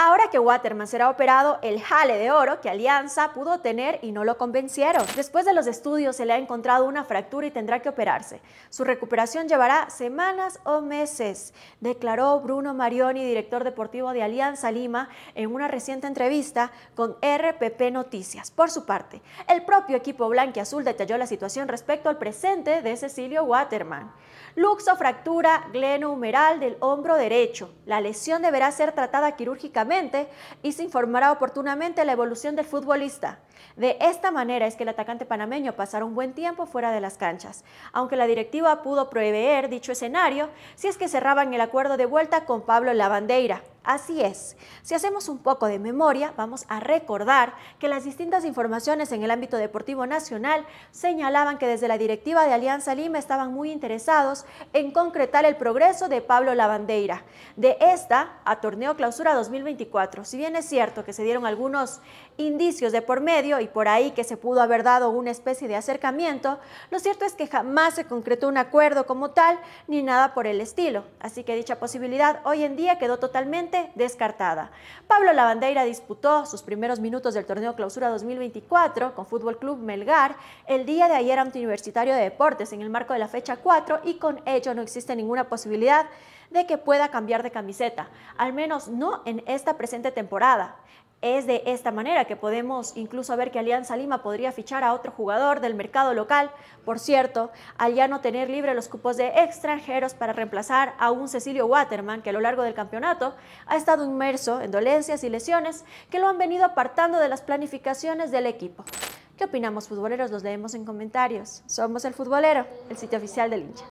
Ahora que Waterman será operado, el jale de oro que Alianza pudo tener y no lo convencieron. Después de los estudios se le ha encontrado una fractura y tendrá que operarse. Su recuperación llevará semanas o meses, declaró Bruno Marioni, director deportivo de Alianza Lima, en una reciente entrevista con RPP Noticias. Por su parte, el propio equipo azul detalló la situación respecto al presente de Cecilio Waterman. Luxo fractura glenohumeral del hombro derecho. La lesión deberá ser tratada quirúrgicamente y se informará oportunamente la evolución del futbolista. De esta manera es que el atacante panameño pasará un buen tiempo fuera de las canchas, aunque la directiva pudo prever dicho escenario si es que cerraban el acuerdo de vuelta con Pablo Lavandeira. Así es, si hacemos un poco de memoria, vamos a recordar que las distintas informaciones en el ámbito deportivo nacional señalaban que desde la directiva de Alianza Lima estaban muy interesados en concretar el progreso de Pablo Lavandeira, de esta a torneo clausura 2024. Si bien es cierto que se dieron algunos indicios de por medio y por ahí que se pudo haber dado una especie de acercamiento, lo cierto es que jamás se concretó un acuerdo como tal ni nada por el estilo. Así que dicha posibilidad hoy en día quedó totalmente descartada. Pablo Lavandeira disputó sus primeros minutos del torneo Clausura 2024 con Fútbol Club Melgar el día de ayer ante Universitario de Deportes en el marco de la fecha 4 y con ello no existe ninguna posibilidad de que pueda cambiar de camiseta, al menos no en esta presente temporada es de esta manera que podemos incluso ver que Alianza Lima podría fichar a otro jugador del mercado local, por cierto, al ya no tener libre los cupos de extranjeros para reemplazar a un Cecilio Waterman que a lo largo del campeonato ha estado inmerso en dolencias y lesiones que lo han venido apartando de las planificaciones del equipo. ¿Qué opinamos futboleros? Los leemos en comentarios. Somos El Futbolero, el sitio oficial del hincha.